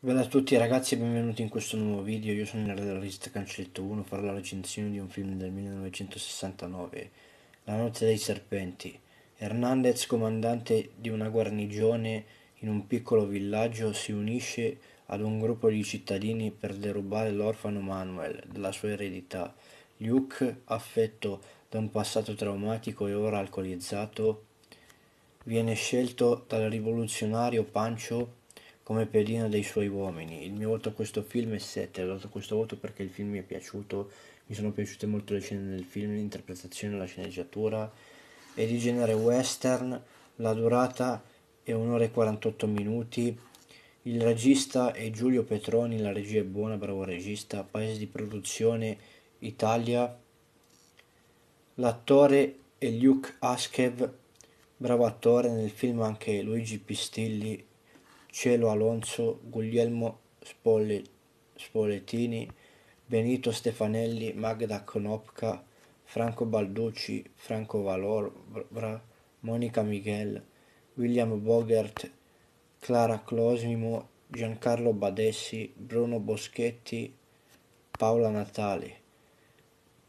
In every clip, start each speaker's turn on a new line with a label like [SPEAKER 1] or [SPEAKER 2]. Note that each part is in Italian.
[SPEAKER 1] Bella a tutti ragazzi e benvenuti in questo nuovo video, io sono il regista Cancelletto 1, farò la recensione di un film del 1969, La notte dei serpenti. Hernandez, comandante di una guarnigione in un piccolo villaggio, si unisce ad un gruppo di cittadini per derubare l'orfano Manuel della sua eredità. Luke, affetto da un passato traumatico e ora alcolizzato, viene scelto dal rivoluzionario Pancio come pedina dei suoi uomini. Il mio voto a questo film è 7, ho dato questo voto perché il film mi è piaciuto, mi sono piaciute molto le scene del film, l'interpretazione, la sceneggiatura, è di genere western, la durata è 1 ora e 48 minuti, il regista è Giulio Petroni, la regia è buona, bravo regista, paese di produzione Italia, l'attore è Luke Askev, bravo attore, nel film anche Luigi Pistilli Cielo Alonso, Guglielmo Spoletini, Benito Stefanelli, Magda Knopka, Franco Balducci, Franco Valorvra, Monica Miguel, William Bogert, Clara Closimo, Giancarlo Badessi, Bruno Boschetti, Paola Natale.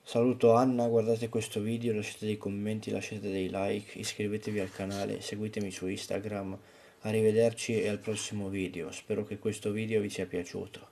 [SPEAKER 1] Saluto Anna, guardate questo video, lasciate dei commenti, lasciate dei like, iscrivetevi al canale, seguitemi su Instagram, arrivederci e al prossimo video spero che questo video vi sia piaciuto